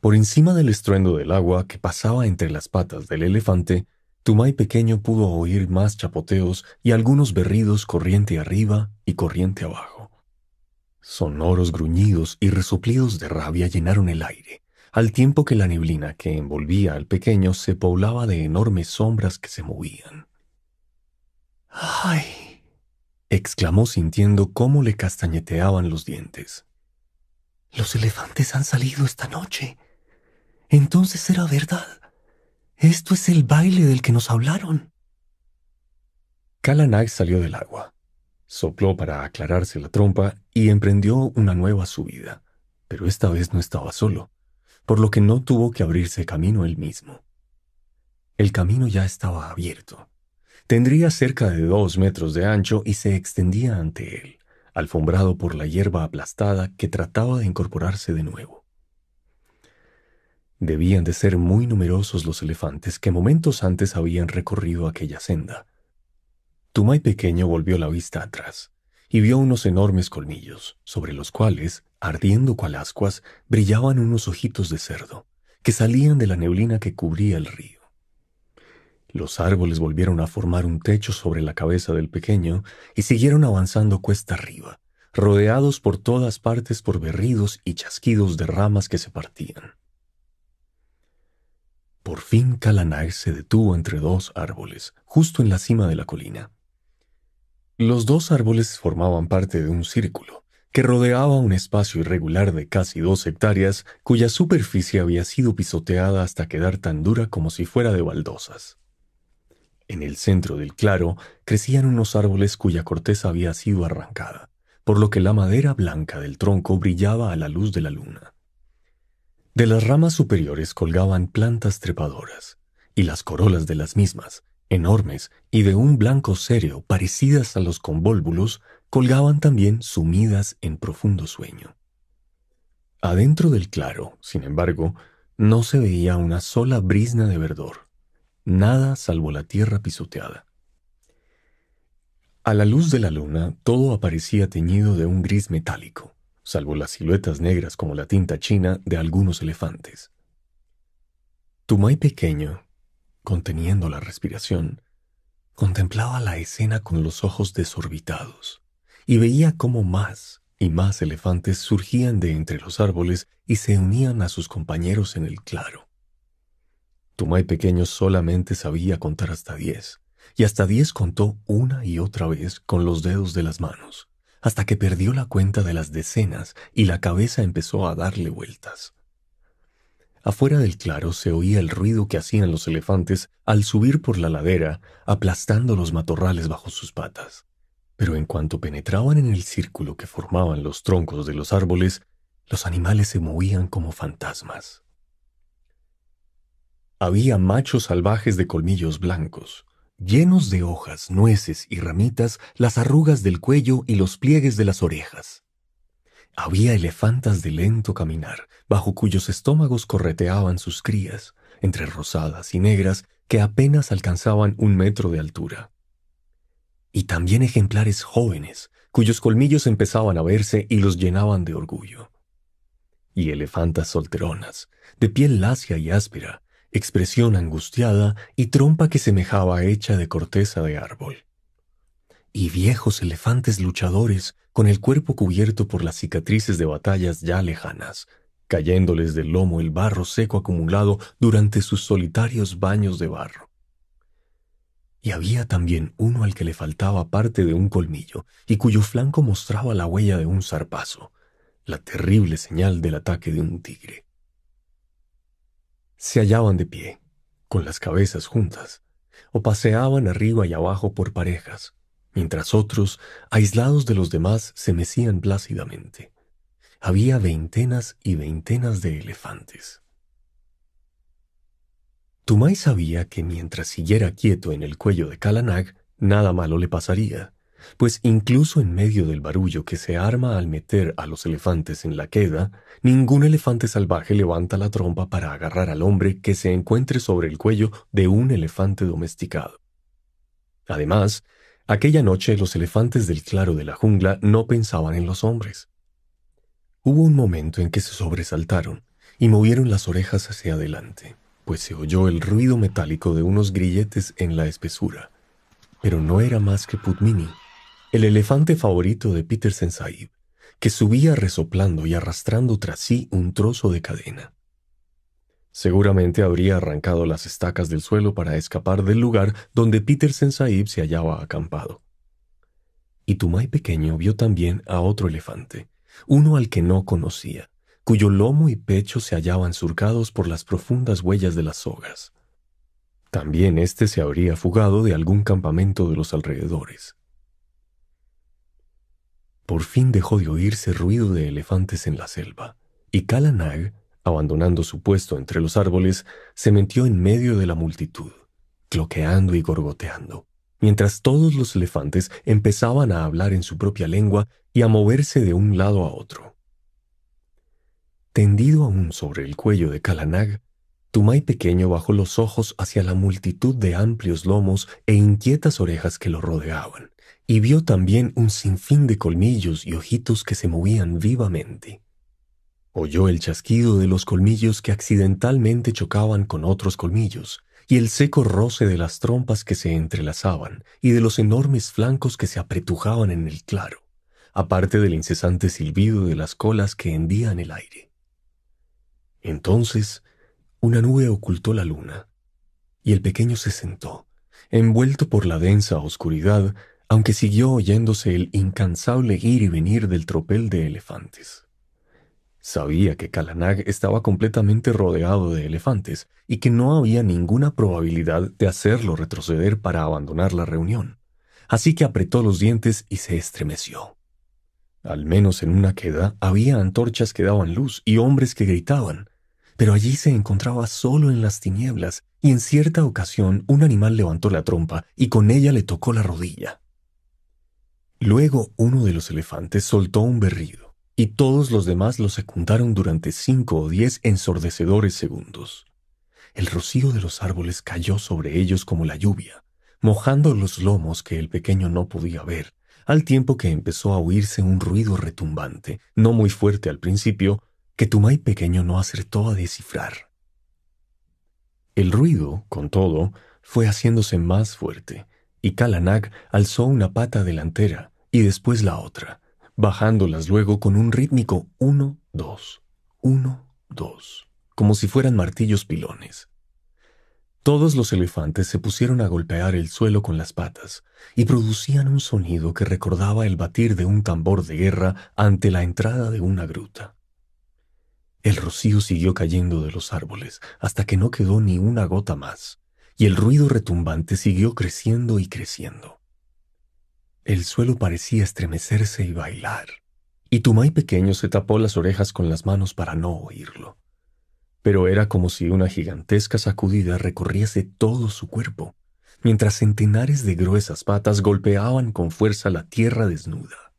Por encima del estruendo del agua que pasaba entre las patas del elefante, Tumay pequeño pudo oír más chapoteos y algunos berridos corriente arriba y corriente abajo. Sonoros gruñidos y resoplidos de rabia llenaron el aire, al tiempo que la neblina que envolvía al pequeño se poblaba de enormes sombras que se movían. ¡Ay! exclamó sintiendo cómo le castañeteaban los dientes. Los elefantes han salido esta noche. Entonces era verdad. Esto es el baile del que nos hablaron. Kalanag salió del agua, Sopló para aclararse la trompa y emprendió una nueva subida, pero esta vez no estaba solo, por lo que no tuvo que abrirse camino él mismo. El camino ya estaba abierto. Tendría cerca de dos metros de ancho y se extendía ante él, alfombrado por la hierba aplastada que trataba de incorporarse de nuevo. Debían de ser muy numerosos los elefantes que momentos antes habían recorrido aquella senda, Tumay pequeño volvió la vista atrás y vio unos enormes colmillos, sobre los cuales, ardiendo cual ascuas, brillaban unos ojitos de cerdo, que salían de la neblina que cubría el río. Los árboles volvieron a formar un techo sobre la cabeza del pequeño y siguieron avanzando cuesta arriba, rodeados por todas partes por berridos y chasquidos de ramas que se partían. Por fin Calanay se detuvo entre dos árboles, justo en la cima de la colina. Los dos árboles formaban parte de un círculo que rodeaba un espacio irregular de casi dos hectáreas cuya superficie había sido pisoteada hasta quedar tan dura como si fuera de baldosas. En el centro del claro crecían unos árboles cuya corteza había sido arrancada, por lo que la madera blanca del tronco brillaba a la luz de la luna. De las ramas superiores colgaban plantas trepadoras, y las corolas de las mismas Enormes y de un blanco serio parecidas a los convólvulos, colgaban también sumidas en profundo sueño. Adentro del claro, sin embargo, no se veía una sola brisna de verdor, nada salvo la tierra pisoteada. A la luz de la luna, todo aparecía teñido de un gris metálico, salvo las siluetas negras como la tinta china de algunos elefantes. Tumay pequeño, conteniendo la respiración, contemplaba la escena con los ojos desorbitados y veía cómo más y más elefantes surgían de entre los árboles y se unían a sus compañeros en el claro. Tumay pequeño solamente sabía contar hasta diez, y hasta diez contó una y otra vez con los dedos de las manos, hasta que perdió la cuenta de las decenas y la cabeza empezó a darle vueltas. Afuera del claro se oía el ruido que hacían los elefantes al subir por la ladera, aplastando los matorrales bajo sus patas. Pero en cuanto penetraban en el círculo que formaban los troncos de los árboles, los animales se movían como fantasmas. Había machos salvajes de colmillos blancos, llenos de hojas, nueces y ramitas, las arrugas del cuello y los pliegues de las orejas. Había elefantas de lento caminar, bajo cuyos estómagos correteaban sus crías, entre rosadas y negras que apenas alcanzaban un metro de altura. Y también ejemplares jóvenes, cuyos colmillos empezaban a verse y los llenaban de orgullo. Y elefantas solteronas, de piel lacia y áspera, expresión angustiada y trompa que semejaba hecha de corteza de árbol. Y viejos elefantes luchadores con el cuerpo cubierto por las cicatrices de batallas ya lejanas, cayéndoles del lomo el barro seco acumulado durante sus solitarios baños de barro. Y había también uno al que le faltaba parte de un colmillo y cuyo flanco mostraba la huella de un zarpazo, la terrible señal del ataque de un tigre. Se hallaban de pie, con las cabezas juntas, o paseaban arriba y abajo por parejas, mientras otros, aislados de los demás, se mecían plácidamente había veintenas y veintenas de elefantes. Tumay sabía que mientras siguiera quieto en el cuello de Kalanag, nada malo le pasaría, pues incluso en medio del barullo que se arma al meter a los elefantes en la queda, ningún elefante salvaje levanta la trompa para agarrar al hombre que se encuentre sobre el cuello de un elefante domesticado. Además, aquella noche los elefantes del claro de la jungla no pensaban en los hombres. Hubo un momento en que se sobresaltaron y movieron las orejas hacia adelante, pues se oyó el ruido metálico de unos grilletes en la espesura. Pero no era más que Putmini, el elefante favorito de Peter Sensaib, que subía resoplando y arrastrando tras sí un trozo de cadena. Seguramente habría arrancado las estacas del suelo para escapar del lugar donde Peter Sensaib se hallaba acampado. Y Tumay pequeño vio también a otro elefante, uno al que no conocía, cuyo lomo y pecho se hallaban surcados por las profundas huellas de las sogas. También éste se habría fugado de algún campamento de los alrededores. Por fin dejó de oírse ruido de elefantes en la selva, y Kalanag, abandonando su puesto entre los árboles, se metió en medio de la multitud, cloqueando y gorgoteando mientras todos los elefantes empezaban a hablar en su propia lengua y a moverse de un lado a otro. Tendido aún sobre el cuello de Kalanag, Tumay pequeño bajó los ojos hacia la multitud de amplios lomos e inquietas orejas que lo rodeaban, y vio también un sinfín de colmillos y ojitos que se movían vivamente. Oyó el chasquido de los colmillos que accidentalmente chocaban con otros colmillos, y el seco roce de las trompas que se entrelazaban y de los enormes flancos que se apretujaban en el claro, aparte del incesante silbido de las colas que hendían el aire. Entonces, una nube ocultó la luna, y el pequeño se sentó, envuelto por la densa oscuridad, aunque siguió oyéndose el incansable ir y venir del tropel de elefantes. Sabía que Kalanag estaba completamente rodeado de elefantes y que no había ninguna probabilidad de hacerlo retroceder para abandonar la reunión, así que apretó los dientes y se estremeció. Al menos en una queda había antorchas que daban luz y hombres que gritaban, pero allí se encontraba solo en las tinieblas y en cierta ocasión un animal levantó la trompa y con ella le tocó la rodilla. Luego uno de los elefantes soltó un berrido y todos los demás lo secundaron durante cinco o diez ensordecedores segundos. El rocío de los árboles cayó sobre ellos como la lluvia, mojando los lomos que el pequeño no podía ver, al tiempo que empezó a oírse un ruido retumbante, no muy fuerte al principio, que Tumay pequeño no acertó a descifrar. El ruido, con todo, fue haciéndose más fuerte, y Kalanag alzó una pata delantera y después la otra, bajándolas luego con un rítmico 1, 2, 1, 2, como si fueran martillos pilones. Todos los elefantes se pusieron a golpear el suelo con las patas y producían un sonido que recordaba el batir de un tambor de guerra ante la entrada de una gruta. El rocío siguió cayendo de los árboles hasta que no quedó ni una gota más, y el ruido retumbante siguió creciendo y creciendo. El suelo parecía estremecerse y bailar, y Tumay pequeño se tapó las orejas con las manos para no oírlo. Pero era como si una gigantesca sacudida recorriese todo su cuerpo, mientras centenares de gruesas patas golpeaban con fuerza la tierra desnuda.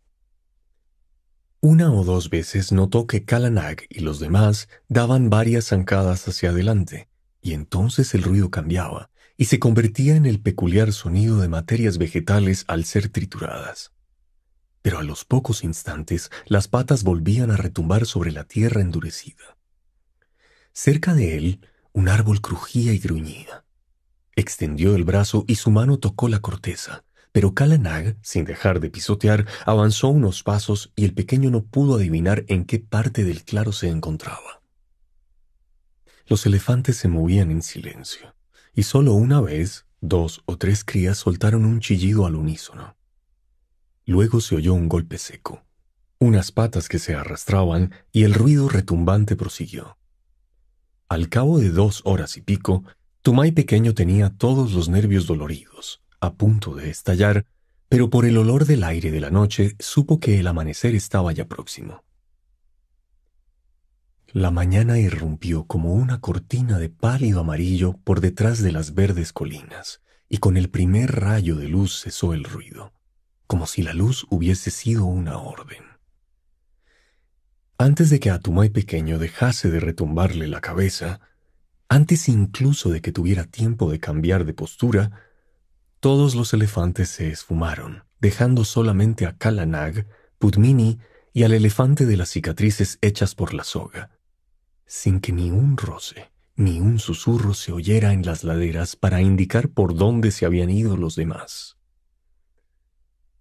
Una o dos veces notó que Kalanag y los demás daban varias zancadas hacia adelante, y entonces el ruido cambiaba, y se convertía en el peculiar sonido de materias vegetales al ser trituradas. Pero a los pocos instantes las patas volvían a retumbar sobre la tierra endurecida. Cerca de él, un árbol crujía y gruñía. Extendió el brazo y su mano tocó la corteza, pero Kalanag, sin dejar de pisotear, avanzó unos pasos y el pequeño no pudo adivinar en qué parte del claro se encontraba. Los elefantes se movían en silencio y solo una vez dos o tres crías soltaron un chillido al unísono. Luego se oyó un golpe seco, unas patas que se arrastraban y el ruido retumbante prosiguió. Al cabo de dos horas y pico, Tumay pequeño tenía todos los nervios doloridos, a punto de estallar, pero por el olor del aire de la noche supo que el amanecer estaba ya próximo. La mañana irrumpió como una cortina de pálido amarillo por detrás de las verdes colinas, y con el primer rayo de luz cesó el ruido, como si la luz hubiese sido una orden. Antes de que Atumay pequeño dejase de retumbarle la cabeza, antes incluso de que tuviera tiempo de cambiar de postura, todos los elefantes se esfumaron, dejando solamente a Kalanag, Pudmini y al elefante de las cicatrices hechas por la soga, sin que ni un roce, ni un susurro se oyera en las laderas para indicar por dónde se habían ido los demás.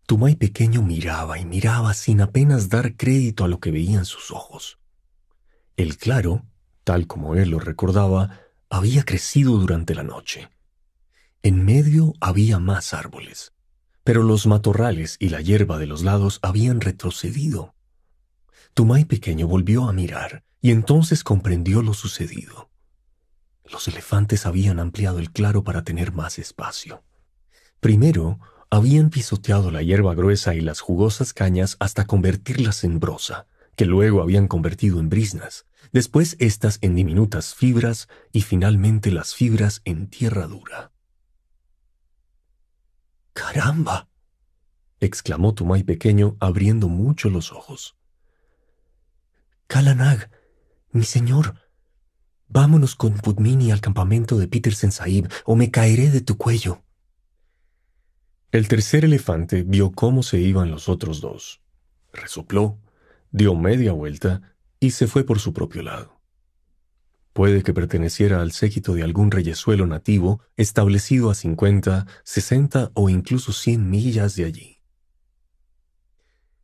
Tumay pequeño miraba y miraba sin apenas dar crédito a lo que veían sus ojos. El claro, tal como él lo recordaba, había crecido durante la noche. En medio había más árboles, pero los matorrales y la hierba de los lados habían retrocedido. Tumay pequeño volvió a mirar y entonces comprendió lo sucedido. Los elefantes habían ampliado el claro para tener más espacio. Primero, habían pisoteado la hierba gruesa y las jugosas cañas hasta convertirlas en brosa, que luego habían convertido en brisnas, después estas en diminutas fibras y finalmente las fibras en tierra dura. ¡Caramba! exclamó Tumay pequeño, abriendo mucho los ojos. Kalanag, mi señor, vámonos con Putmini al campamento de Petersen Sahib o me caeré de tu cuello. El tercer elefante vio cómo se iban los otros dos. Resopló, dio media vuelta y se fue por su propio lado. Puede que perteneciera al séquito de algún reyesuelo nativo establecido a 50, 60 o incluso 100 millas de allí.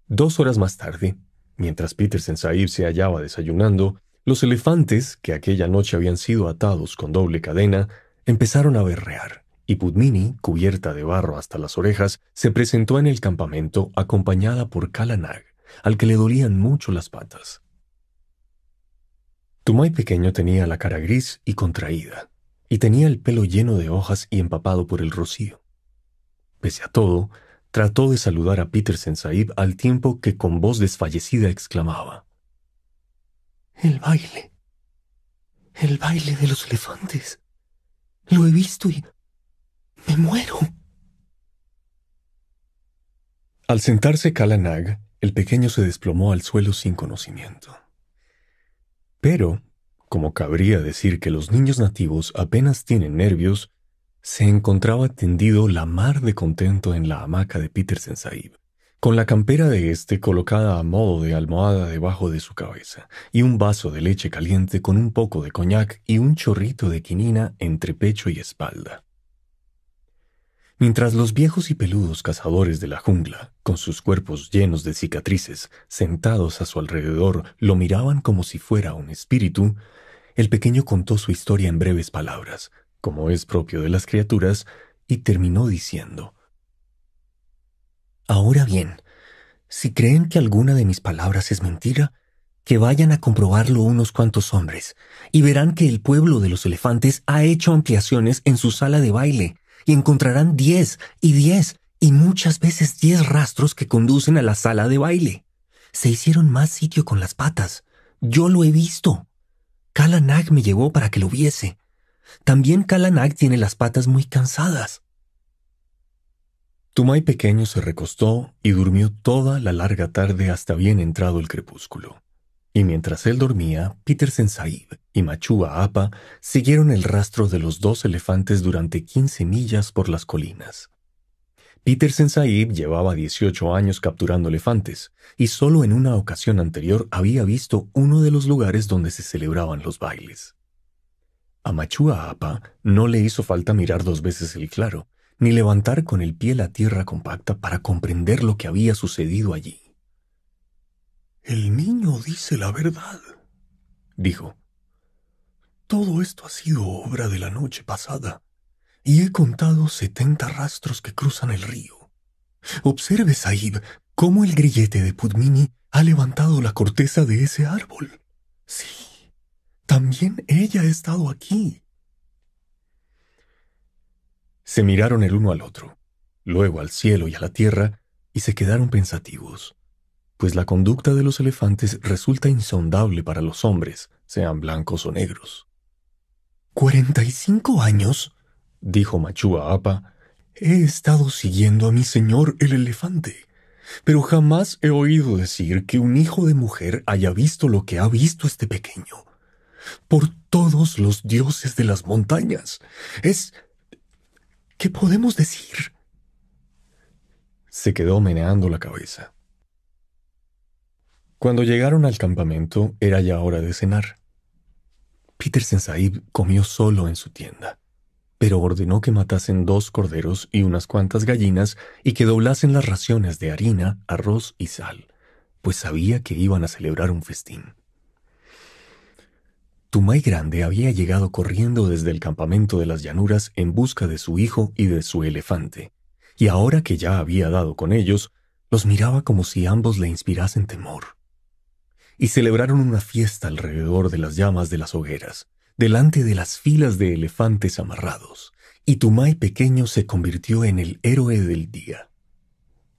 Dos horas más tarde, mientras Petersen Saib se hallaba desayunando, los elefantes, que aquella noche habían sido atados con doble cadena, empezaron a berrear, y Pudmini, cubierta de barro hasta las orejas, se presentó en el campamento acompañada por Kalanag, al que le dolían mucho las patas. Tumay pequeño tenía la cara gris y contraída, y tenía el pelo lleno de hojas y empapado por el rocío. Pese a todo, trató de saludar a Petersen Saib al tiempo que con voz desfallecida exclamaba: el baile. El baile de los elefantes. Lo he visto y me muero. Al sentarse Kalanag, el pequeño se desplomó al suelo sin conocimiento. Pero, como cabría decir que los niños nativos apenas tienen nervios, se encontraba tendido la mar de contento en la hamaca de Petersen Saib con la campera de este colocada a modo de almohada debajo de su cabeza, y un vaso de leche caliente con un poco de coñac y un chorrito de quinina entre pecho y espalda. Mientras los viejos y peludos cazadores de la jungla, con sus cuerpos llenos de cicatrices, sentados a su alrededor, lo miraban como si fuera un espíritu, el pequeño contó su historia en breves palabras, como es propio de las criaturas, y terminó diciendo Ahora bien, si creen que alguna de mis palabras es mentira, que vayan a comprobarlo unos cuantos hombres, y verán que el pueblo de los elefantes ha hecho ampliaciones en su sala de baile, y encontrarán diez y diez y muchas veces diez rastros que conducen a la sala de baile. Se hicieron más sitio con las patas. Yo lo he visto. Kalanag me llevó para que lo viese. También Kalanag tiene las patas muy cansadas. Tumay pequeño se recostó y durmió toda la larga tarde hasta bien entrado el crepúsculo. Y mientras él dormía, Petersen Saib y Machua Apa siguieron el rastro de los dos elefantes durante 15 millas por las colinas. Petersen Saib llevaba 18 años capturando elefantes y solo en una ocasión anterior había visto uno de los lugares donde se celebraban los bailes. A Machua Apa no le hizo falta mirar dos veces el claro, ni levantar con el pie la tierra compacta para comprender lo que había sucedido allí. El niño dice la verdad, dijo. Todo esto ha sido obra de la noche pasada, y he contado setenta rastros que cruzan el río. Observe, Saib, cómo el grillete de Pudmini ha levantado la corteza de ese árbol. Sí, también ella ha estado aquí. Se miraron el uno al otro, luego al cielo y a la tierra, y se quedaron pensativos, pues la conducta de los elefantes resulta insondable para los hombres, sean blancos o negros. Cuarenta y cinco años, dijo Machua Apa, he estado siguiendo a mi señor el elefante, pero jamás he oído decir que un hijo de mujer haya visto lo que ha visto este pequeño. Por todos los dioses de las montañas, es ¿Qué podemos decir? Se quedó meneando la cabeza. Cuando llegaron al campamento era ya hora de cenar. Petersen Sensaib comió solo en su tienda, pero ordenó que matasen dos corderos y unas cuantas gallinas y que doblasen las raciones de harina, arroz y sal, pues sabía que iban a celebrar un festín. Tumay Grande había llegado corriendo desde el campamento de las llanuras en busca de su hijo y de su elefante, y ahora que ya había dado con ellos, los miraba como si ambos le inspirasen temor. Y celebraron una fiesta alrededor de las llamas de las hogueras, delante de las filas de elefantes amarrados, y Tumay pequeño se convirtió en el héroe del día.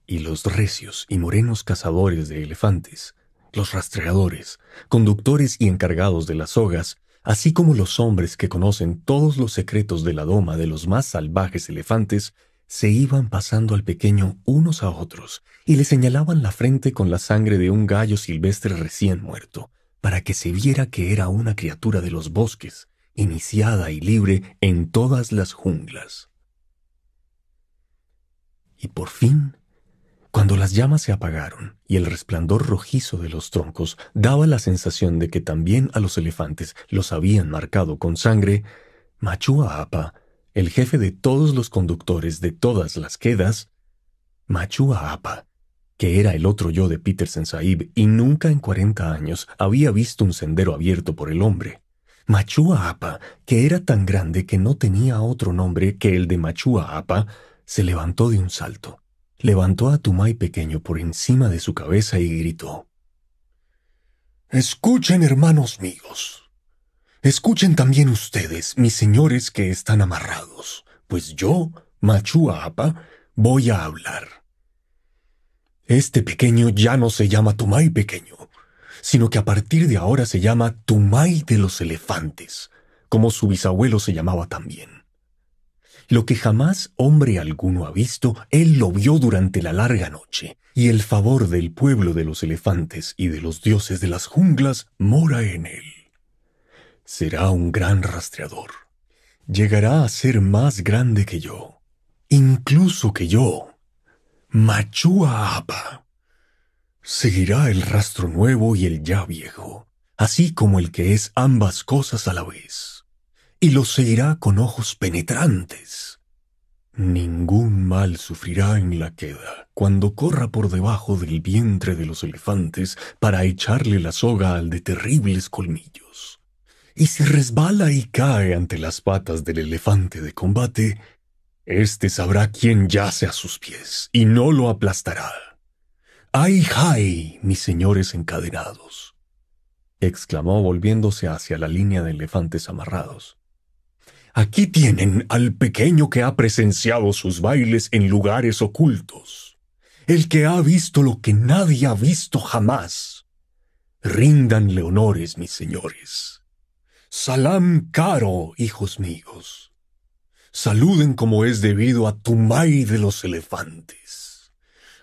Y los recios y morenos cazadores de elefantes los rastreadores, conductores y encargados de las sogas, así como los hombres que conocen todos los secretos de la doma de los más salvajes elefantes, se iban pasando al pequeño unos a otros y le señalaban la frente con la sangre de un gallo silvestre recién muerto, para que se viera que era una criatura de los bosques, iniciada y libre en todas las junglas. Y por fin cuando las llamas se apagaron y el resplandor rojizo de los troncos daba la sensación de que también a los elefantes los habían marcado con sangre, Machua el jefe de todos los conductores de todas las quedas, Machua que era el otro yo de Petersen Saib y nunca en cuarenta años había visto un sendero abierto por el hombre. Machua que era tan grande que no tenía otro nombre que el de Machua se levantó de un salto levantó a Tumay pequeño por encima de su cabeza y gritó. Escuchen, hermanos míos. Escuchen también ustedes, mis señores que están amarrados, pues yo, Machua Apa, voy a hablar. Este pequeño ya no se llama Tumay pequeño, sino que a partir de ahora se llama Tumay de los elefantes, como su bisabuelo se llamaba también. Lo que jamás hombre alguno ha visto, él lo vio durante la larga noche, y el favor del pueblo de los elefantes y de los dioses de las junglas mora en él. Será un gran rastreador. Llegará a ser más grande que yo, incluso que yo. Machua Apa. Seguirá el rastro nuevo y el ya viejo, así como el que es ambas cosas a la vez y lo seguirá con ojos penetrantes. Ningún mal sufrirá en la queda cuando corra por debajo del vientre de los elefantes para echarle la soga al de terribles colmillos. Y si resbala y cae ante las patas del elefante de combate, éste sabrá quién yace a sus pies y no lo aplastará. ¡Ay, ay, mis señores encadenados! exclamó volviéndose hacia la línea de elefantes amarrados. Aquí tienen al pequeño que ha presenciado sus bailes en lugares ocultos, el que ha visto lo que nadie ha visto jamás. Ríndanle honores, mis señores. Salam caro, hijos míos. Saluden como es debido a Tumay de los elefantes.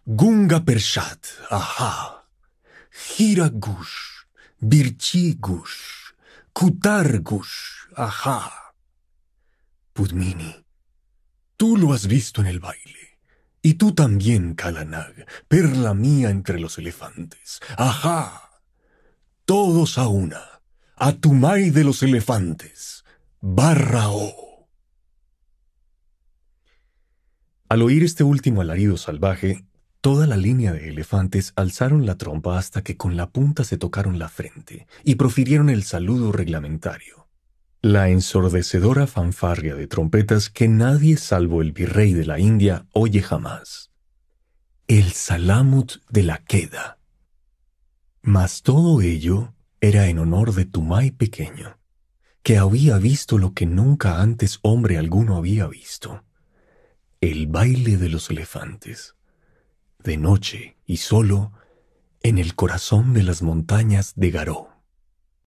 Gunga Pershat, Aha. Hiragush, Birchigush, Kutargush, Aha. Pudmini, tú lo has visto en el baile. Y tú también, Kalanag, perla mía entre los elefantes. ¡Ajá! Todos a una. A tu may de los elefantes. Barra O. Al oír este último alarido salvaje, toda la línea de elefantes alzaron la trompa hasta que con la punta se tocaron la frente y profirieron el saludo reglamentario. La ensordecedora fanfarria de trompetas que nadie salvo el virrey de la India oye jamás. El salamut de la queda. Mas todo ello era en honor de Tumay pequeño, que había visto lo que nunca antes hombre alguno había visto, el baile de los elefantes, de noche y solo, en el corazón de las montañas de Garó.